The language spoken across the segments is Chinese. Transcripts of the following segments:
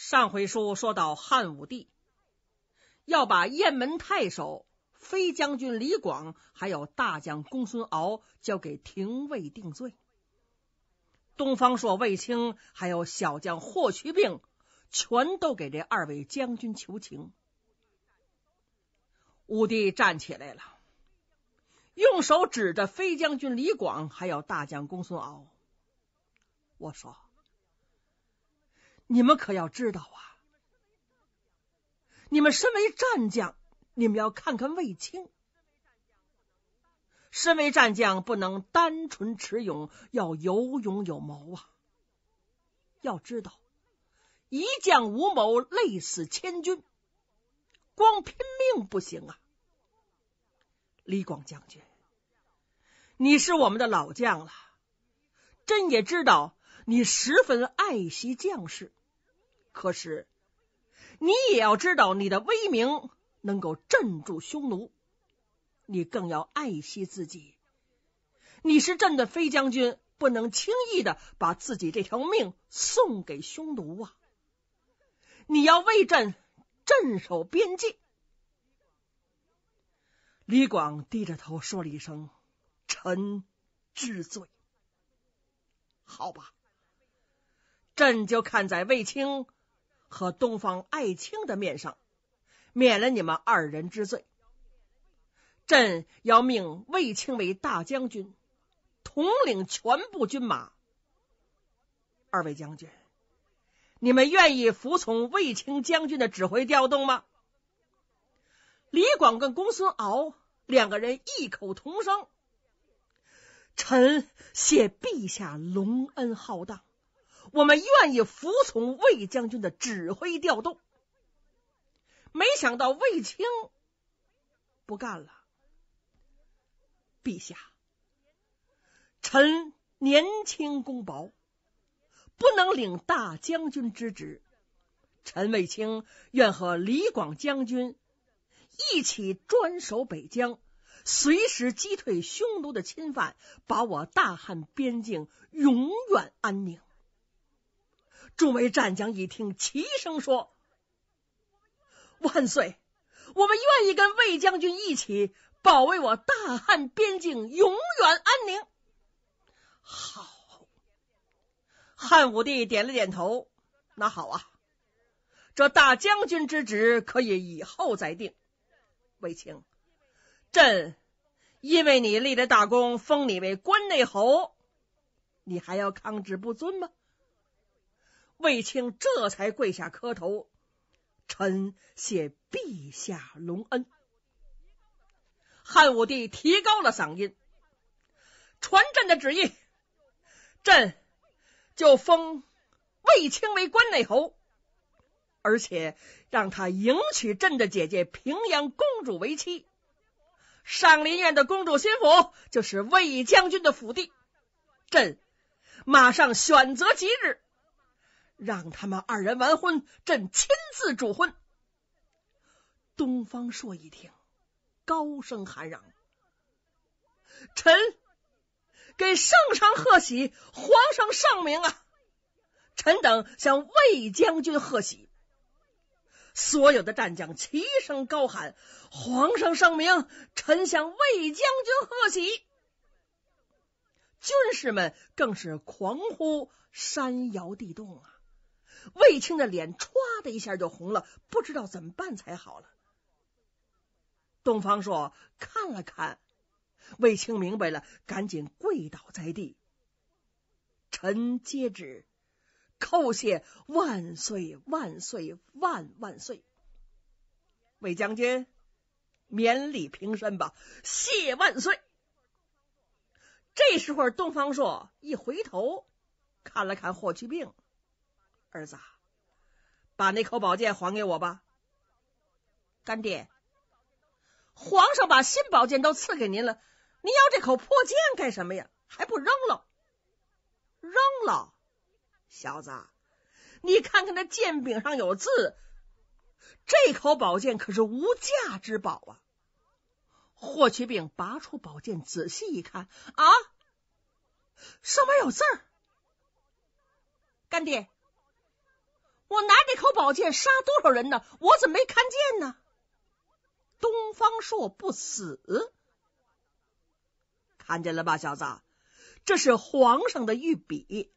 上回书说到汉武帝要把雁门太守飞将军李广还有大将公孙敖交给廷尉定罪，东方朔、卫青还有小将霍去病全都给这二位将军求情。武帝站起来了，用手指着飞将军李广还有大将公孙敖，我说。你们可要知道啊！你们身为战将，你们要看看卫青。身为战将，不能单纯持勇，要有勇有谋啊！要知道，一将无谋，累死千军。光拼命不行啊！李广将军，你是我们的老将了，朕也知道你十分爱惜将士。可是，你也要知道你的威名能够镇住匈奴，你更要爱惜自己。你是朕的飞将军，不能轻易的把自己这条命送给匈奴啊！你要为朕镇守边境。李广低着头说了一声：“臣知罪。”好吧，朕就看在卫青。和东方爱卿的面上，免了你们二人之罪。朕要命卫青为大将军，统领全部军马。二位将军，你们愿意服从卫青将军的指挥调动吗？李广跟公孙敖两个人异口同声：“臣谢陛下隆恩浩荡。”我们愿意服从魏将军的指挥调动。没想到卫青不干了。陛下，臣年轻功薄，不能领大将军之职。臣卫青愿和李广将军一起专守北疆，随时击退匈奴的侵犯，把我大汉边境永远安宁。众位战将一听，齐声说：“万岁！我们愿意跟魏将军一起保卫我大汉边境，永远安宁。”好，汉武帝点了点头：“那好啊，这大将军之职可以以后再定。卫青，朕因为你立的大功，封你为关内侯，你还要抗旨不遵吗？”卫青这才跪下磕头，臣谢陛下隆恩。汉武帝提高了嗓音，传朕的旨意：朕就封卫青为关内侯，而且让他迎娶朕的姐姐平阳公主为妻。上林苑的公主心府就是卫将军的府地，朕马上选择吉日。让他们二人完婚，朕亲自主婚。东方朔一听，高声喊嚷：“臣给圣上贺喜，皇上圣明啊！臣等向魏将军贺喜。”所有的战将齐声高喊：“皇上圣明，臣向魏将军贺喜！”军士们更是狂呼，山摇地动啊！卫青的脸唰的一下就红了，不知道怎么办才好了。东方朔看了看卫青，明白了，赶紧跪倒在地：“臣接旨，叩谢万岁万岁万万岁！”卫将军，免礼平身吧，谢万岁。这时候，东方朔一回头看了看霍去病。儿子，把那口宝剑还给我吧，干爹。皇上把新宝剑都赐给您了，您要这口破剑干什么呀？还不扔了？扔了？小子，你看看那剑柄上有字，这口宝剑可是无价之宝啊！霍去病拔出宝剑，仔细一看，啊，上面有字儿，干爹。我拿这口宝剑杀多少人呢？我怎么没看见呢？东方朔不死，看见了吧，小子，这是皇上的御笔。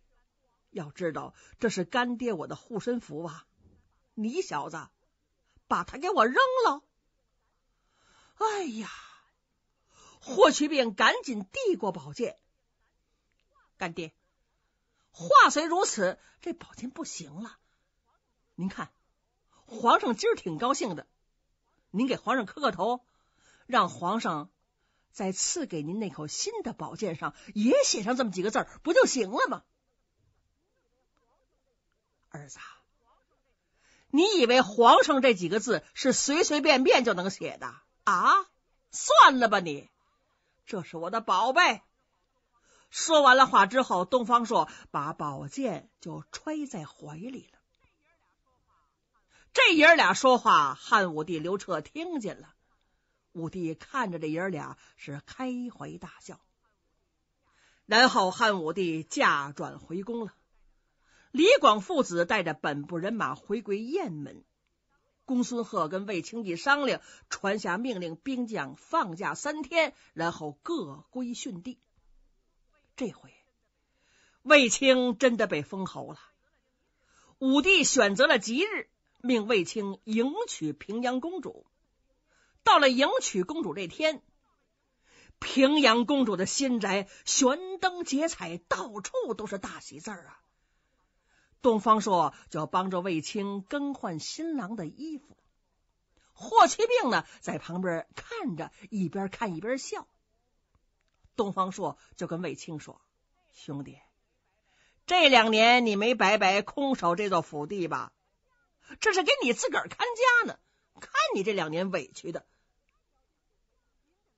要知道，这是干爹我的护身符吧？你小子把它给我扔了！哎呀，霍去病赶紧递过宝剑。干爹，话虽如此，这宝剑不行了。您看，皇上今儿挺高兴的。您给皇上磕个头，让皇上再赐给您那口新的宝剑上也写上这么几个字，不就行了吗？儿子，你以为皇上这几个字是随随便便就能写的啊？算了吧，你这是我的宝贝。说完了话之后，东方朔把宝剑就揣在怀里了。这爷儿俩说话，汉武帝刘彻听见了。武帝看着这爷儿俩是开怀大笑，然后汉武帝驾转回宫了。李广父子带着本部人马回归雁门，公孙贺跟卫青一商量，传下命令，兵将放假三天，然后各归训地。这回卫青真的被封侯了。武帝选择了吉日。命卫青迎娶平阳公主。到了迎娶公主这天，平阳公主的新宅悬灯结彩，到处都是大喜字儿啊。东方朔就帮着卫青更换新郎的衣服，霍去病呢在旁边看着，一边看一边笑。东方朔就跟卫青说：“兄弟，这两年你没白白空守这座府邸吧？”这是给你自个儿看家呢，看你这两年委屈的，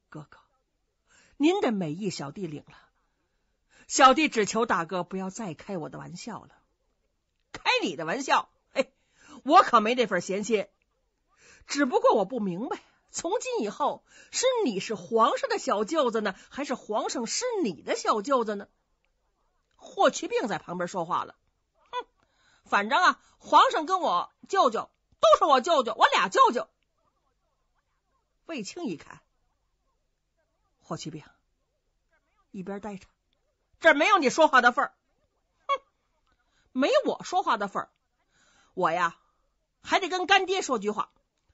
哥哥，您的美意小弟领了，小弟只求大哥不要再开我的玩笑了，开你的玩笑，哎，我可没那份闲心。只不过我不明白，从今以后是你是皇上的小舅子呢，还是皇上是你的小舅子呢？霍去病在旁边说话了。反正啊，皇上跟我舅舅都是我舅舅，我俩舅舅。卫青一看，霍去病一边待着，这没有你说话的份儿，哼，没我说话的份儿。我呀，还得跟干爹说句话。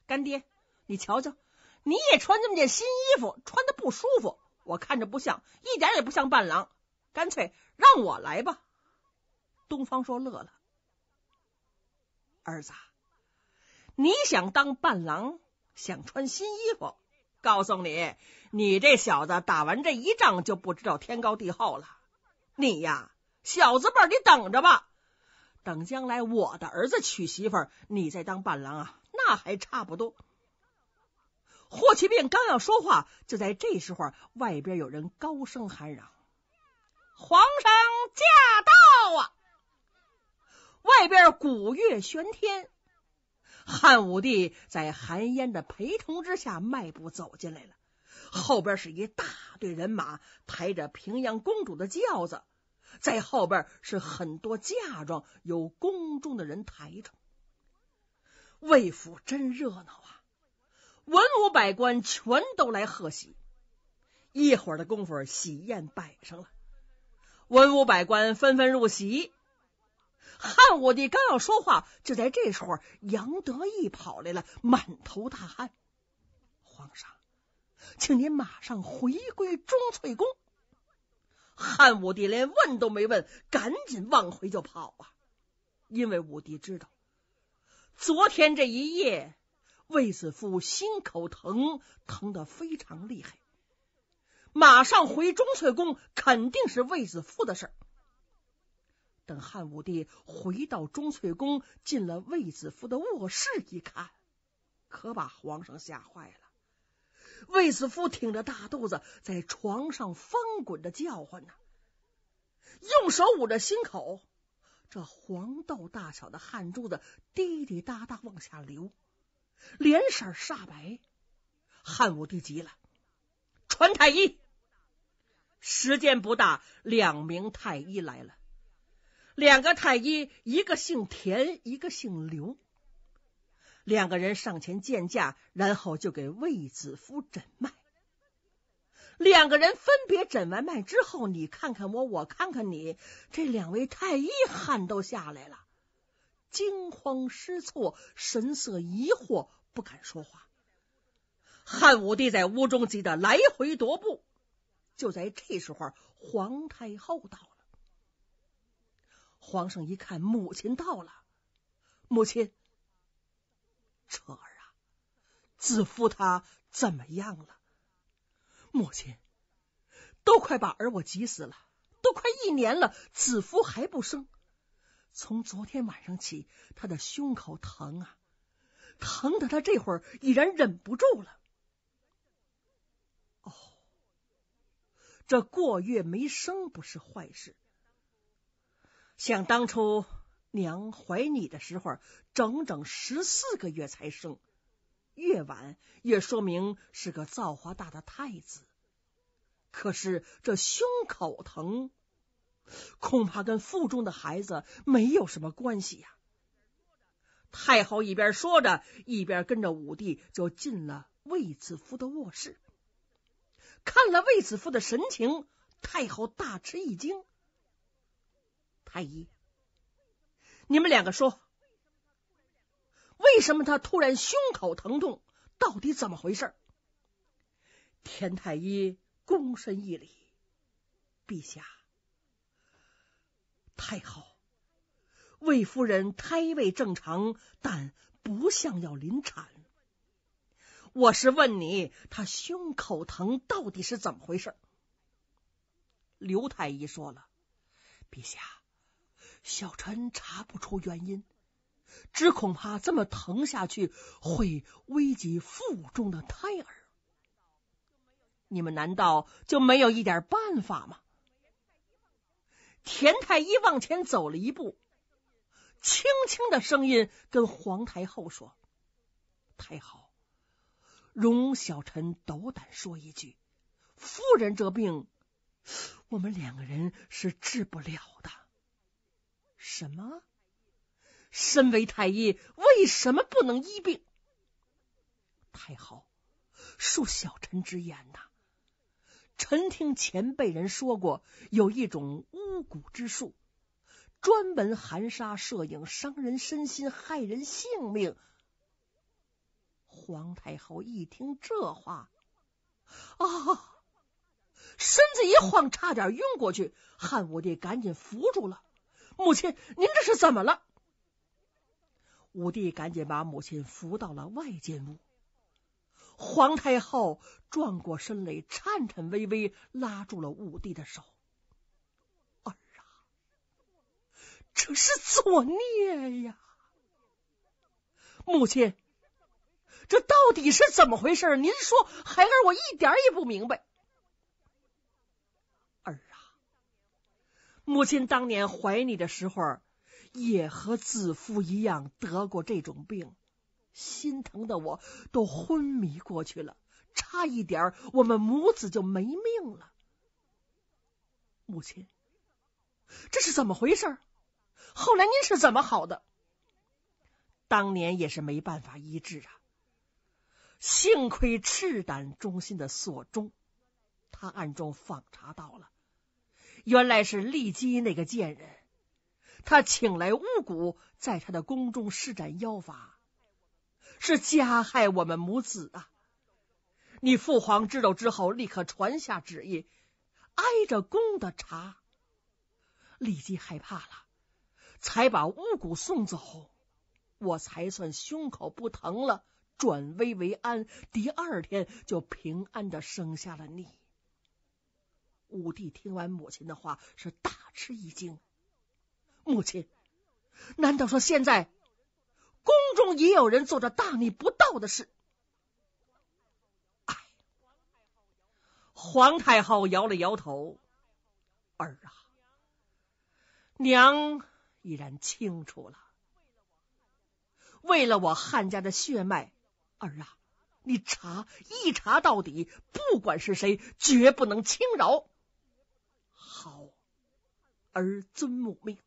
干爹，你瞧瞧，你也穿这么件新衣服，穿的不舒服。我看着不像，一点也不像伴郎，干脆让我来吧。东方说乐了。儿子，你想当伴郎，想穿新衣服？告诉你，你这小子打完这一仗就不知道天高地厚了。你呀，小子辈，你等着吧，等将来我的儿子娶媳妇，你再当伴郎啊，那还差不多。霍去病刚要说话，就在这时候，外边有人高声喊嚷：“皇上驾到啊！”外边鼓乐喧天，汉武帝在韩嫣的陪同之下迈步走进来了。后边是一大队人马，抬着平阳公主的轿子，在后边是很多嫁妆，由宫中的人抬着。魏府真热闹啊！文武百官全都来贺喜。一会儿的功夫，喜宴摆上了，文武百官纷纷入席。汉武帝刚要说话，就在这时候，杨得意跑来了，满头大汗。皇上，请您马上回归钟翠宫。汉武帝连问都没问，赶紧往回就跑啊！因为武帝知道，昨天这一夜，卫子夫心口疼，疼的非常厉害。马上回钟翠宫，肯定是卫子夫的事儿。等汉武帝回到钟翠宫，进了卫子夫的卧室，一看，可把皇上吓坏了。卫子夫挺着大肚子，在床上翻滚着叫唤呢，用手捂着心口，这黄豆大小的汗珠子滴滴答答往下流，脸色煞白。汉武帝急了，传太医。时间不大，两名太医来了。两个太医，一个姓田，一个姓刘。两个人上前见驾，然后就给卫子夫诊脉。两个人分别诊完脉之后，你看看我，我看看你，这两位太医汗都下来了，惊慌失措，神色疑惑，不敢说话。汉武帝在屋中急得来回踱步。就在这时候，皇太后了。皇上一看，母亲到了，母亲，彻儿啊，子夫他怎么样了？母亲，都快把儿我急死了，都快一年了，子夫还不生。从昨天晚上起，他的胸口疼啊，疼的他这会儿已然忍不住了。哦，这过月没生不是坏事。想当初，娘怀你的时候，整整十四个月才生，越晚越说明是个造化大的太子。可是这胸口疼，恐怕跟腹中的孩子没有什么关系呀。太后一边说着，一边跟着武帝就进了卫子夫的卧室，看了卫子夫的神情，太后大吃一惊。太医，你们两个说，为什么他突然胸口疼痛？到底怎么回事？田太医躬身一礼，陛下、太后，魏夫人胎位正常，但不像要临产。我是问你，他胸口疼到底是怎么回事？刘太医说了，陛下。小臣查不出原因，只恐怕这么疼下去会危及腹中的胎儿。你们难道就没有一点办法吗？田太医往前走了一步，轻轻的声音跟皇太后说：“太后，容小臣斗胆说一句，夫人这病，我们两个人是治不了的。”什么？身为太医，为什么不能医病？太后，恕小臣直言呐。臣听前辈人说过，有一种巫蛊之术，专门含沙射影，伤人身心，害人性命。皇太后一听这话，啊，身子一晃，差点晕过去。汉武帝赶紧扶住了。母亲，您这是怎么了？武帝赶紧把母亲扶到了外间屋。皇太后转过身来，颤颤巍巍拉住了武帝的手：“儿啊，这是作孽呀！母亲，这到底是怎么回事？您说，孩儿我一点也不明白。”母亲当年怀你的时候，也和子夫一样得过这种病，心疼的我都昏迷过去了，差一点我们母子就没命了。母亲，这是怎么回事？后来您是怎么好的？当年也是没办法医治啊，幸亏赤胆忠心的索忠，他暗中访查到了。原来是丽姬那个贱人，她请来巫蛊，在她的宫中施展妖法，是加害我们母子啊！你父皇知道之后，立刻传下旨意，挨着宫的查。丽姬害怕了，才把巫蛊送走，我才算胸口不疼了，转危为安。第二天就平安的生下了你。武帝听完母亲的话，是大吃一惊。母亲，难道说现在宫中也有人做着大逆不道的事？哎，皇太后摇了摇头：“儿啊，娘已然清楚了。为了我汉家的血脉，儿啊，你查一查到底，不管是谁，绝不能轻饶。”儿尊母命。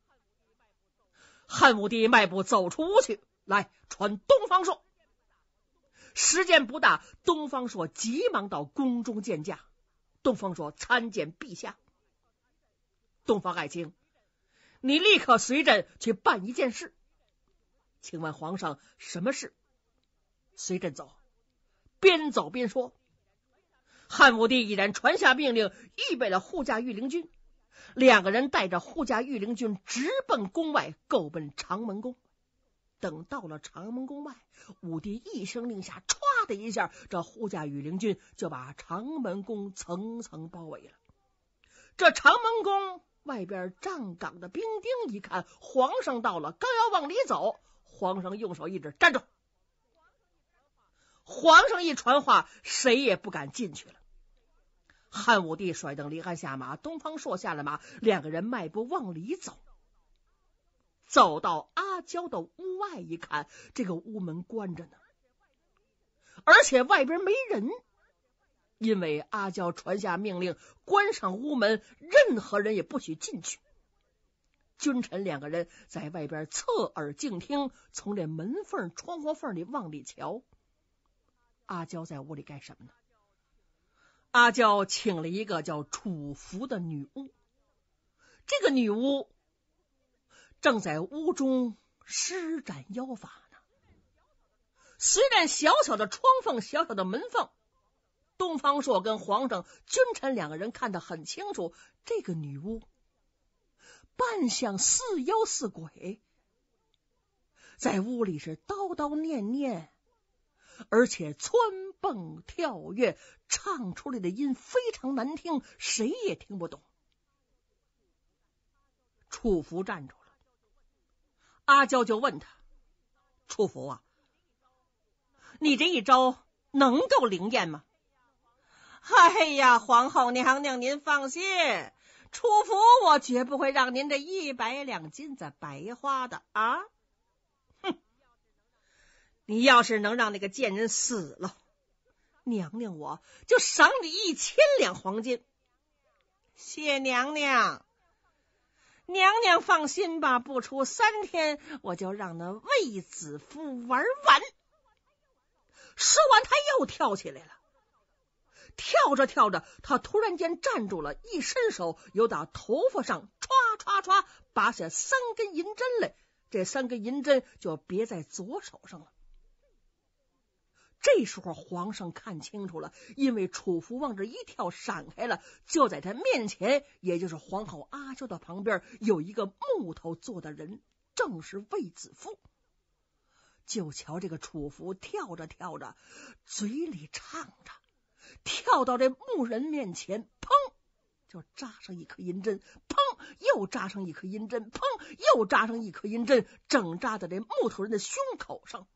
汉武帝迈步走出屋去，来传东方朔。时间不大，东方朔急忙到宫中见驾。东方说：“参见陛下，东方爱卿，你立刻随朕去办一件事。请问皇上什么事？随朕走，边走边说。”汉武帝已然传下命令，预备了护驾御林军。两个人带着护驾御林军直奔宫外，够奔长门宫。等到了长门宫外，武帝一声令下，唰的一下，这护驾御林军就把长门宫层层包围了。这长门宫外边站岗的兵丁一看，皇上到了，刚要往里走，皇上用手一指，站住！皇上一传话，谁也不敢进去了。汉武帝甩镫离开下马，东方朔下了马，两个人迈步往里走。走到阿娇的屋外一看，这个屋门关着呢，而且外边没人，因为阿娇传下命令，关上屋门，任何人也不许进去。君臣两个人在外边侧耳静听，从这门缝、窗户缝里往里瞧，阿娇在屋里干什么呢？阿娇请了一个叫楚福的女巫，这个女巫正在屋中施展妖法呢。虽然小小的窗缝、小小的门缝，东方朔跟皇上君臣两个人看得很清楚，这个女巫扮相似妖似鬼，在屋里是叨叨念念。而且窜蹦跳跃，唱出来的音非常难听，谁也听不懂。楚福站住了，阿娇就问他：“楚福啊，你这一招能够灵验吗？”“哎呀，皇后娘娘，您放心，楚福我绝不会让您这一百两金子白花的啊。”你要是能让那个贱人死了，娘娘我就赏你一千两黄金。谢娘娘，娘娘放心吧，不出三天我就让那卫子夫玩完。说完，他又跳起来了，跳着跳着，他突然间站住了，一伸手，由到头发上唰唰唰拔下三根银针来，这三根银针就别在左手上了。这时候，皇上看清楚了，因为楚服往这一跳，闪开了，就在他面前，也就是皇后阿秀的旁边，有一个木头做的人，正是卫子夫。就瞧这个楚服跳着跳着，嘴里唱着，跳到这木人面前，砰，就扎上一颗银针；，砰，又扎上一颗银针；，砰，又扎上一颗银针，正扎在这木头人的胸口上。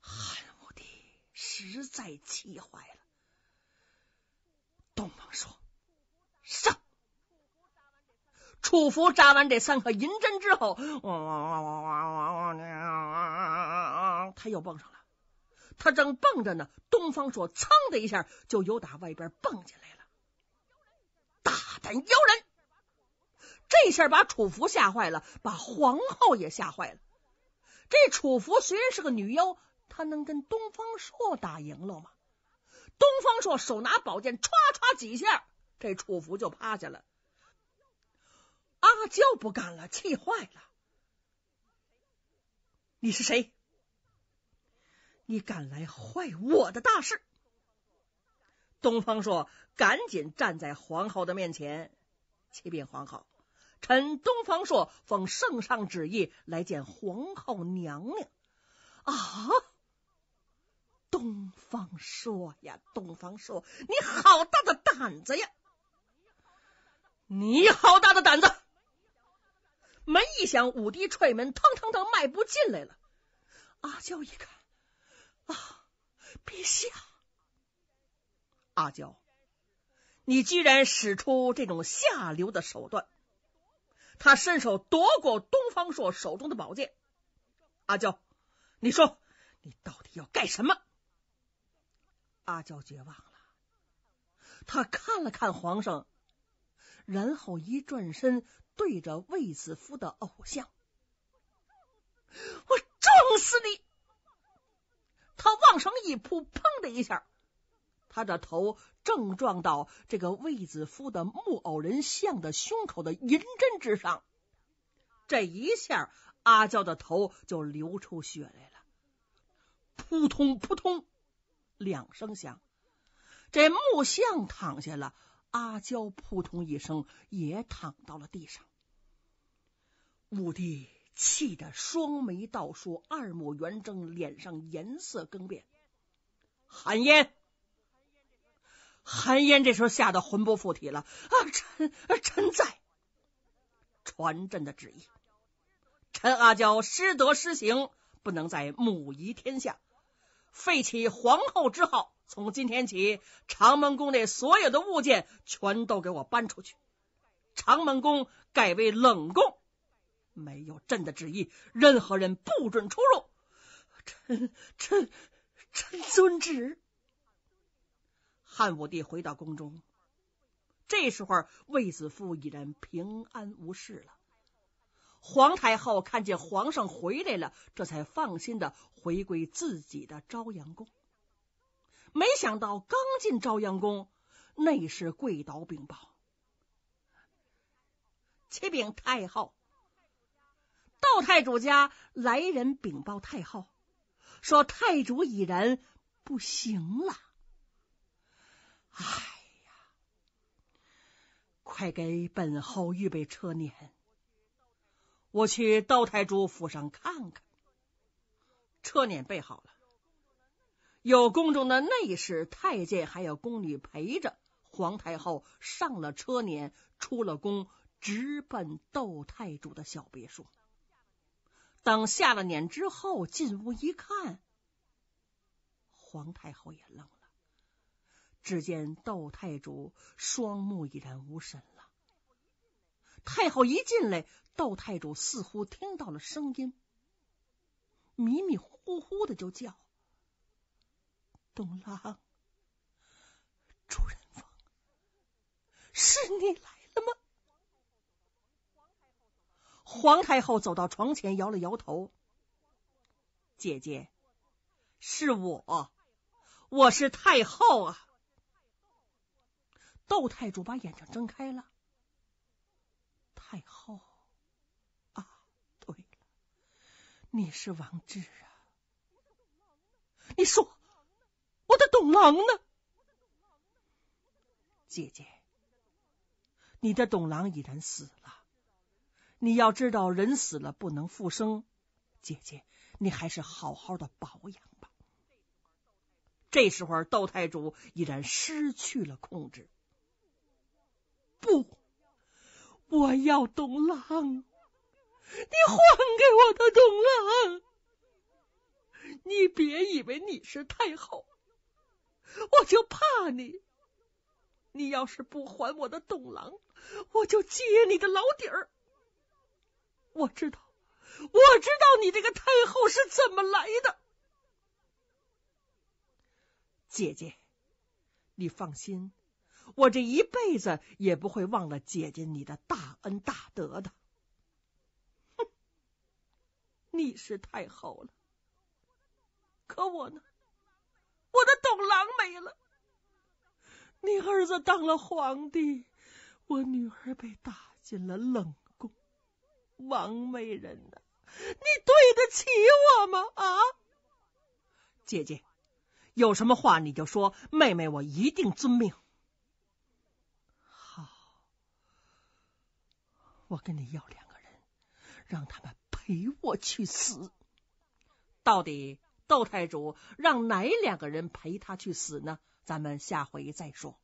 汉武帝实在气坏了。东方说：“上！”楚服扎完这三颗银针之后，他又蹦上了。他正蹦着呢，东方朔噌的一下，就由打外边蹦进来了。”大胆妖人！这下把楚服吓坏了，把皇后也吓坏了。这楚服虽然是个女妖。他能跟东方朔打赢了吗？东方朔手拿宝剑，唰唰几下，这楚服就趴下了。阿娇不干了，气坏了。你是谁？你敢来坏我的大事？东方朔赶紧站在皇后的面前，启禀皇后：，臣东方朔奉圣上旨意来见皇后娘娘。啊！东方朔呀，东方朔，你好大的胆子呀！你好大的胆子！门一响，武帝踹门，腾腾腾迈步进来了。阿娇一看，啊，陛下！阿娇，你居然使出这种下流的手段！他伸手夺过东方朔手中的宝剑。阿娇，你说，你到底要干什么？阿娇绝望了，她看了看皇上，然后一转身对着卫子夫的偶像：“我撞死你！”他往上一扑，砰的一下，他的头正撞到这个卫子夫的木偶人像的胸口的银针之上，这一下，阿娇的头就流出血来了，扑通扑通。两声响，这木像躺下了，阿娇扑通一声也躺到了地上。武帝气得双眉倒竖，二目圆睁，脸上颜色更变。寒烟，寒烟，这时候吓得魂不附体了。啊，臣，臣在，传朕的旨意，臣阿娇失德失行，不能再母仪天下。废弃皇后之号，从今天起，长门宫内所有的物件全都给我搬出去。长门宫改为冷宫，没有朕的旨意，任何人不准出入。臣臣臣遵旨。汉武帝回到宫中，这时候卫子夫已然平安无事了。皇太后看见皇上回来了，这才放心的回归自己的朝阳宫。没想到刚进朝阳宫，内侍跪倒禀报：“启禀太后，窦太主家来人禀报太后，说太主已然不行了。”哎呀，快给本后预备车辇。我去窦太主府上看看，车辇备好了，有宫中的内侍、太监，还有宫女陪着。皇太后上了车辇，出了宫，直奔窦太主的小别墅。等下了辇之后，进屋一看，皇太后也愣了，只见窦太主双目已然无神了。太后一进来，窦太主似乎听到了声音，迷迷糊糊的就叫：“董郎，主人翁，是你来了吗？”皇太后走到床前，摇了摇头：“姐姐，是我，我是太后啊。”窦太主把眼睛睁开了。太后啊，对了，你是王志啊？你说我的董郎呢？姐姐，你的董郎已然死了，你要知道人死了不能复生。姐姐，你还是好好的保养吧。这时候，窦太主已然失去了控制。不。我要东郎，你还给我的东郎！你别以为你是太后，我就怕你。你要是不还我的东郎，我就揭你的老底儿。我知道，我知道你这个太后是怎么来的。姐姐，你放心。我这一辈子也不会忘了姐姐你的大恩大德的。哼，你是太后了，可我呢？我的董郎没了，你儿子当了皇帝，我女儿被打进了冷宫，王美人呐，你对得起我吗？啊，姐姐，有什么话你就说，妹妹我一定遵命。我跟你要两个人，让他们陪我去死。到底窦太主让哪两个人陪他去死呢？咱们下回再说。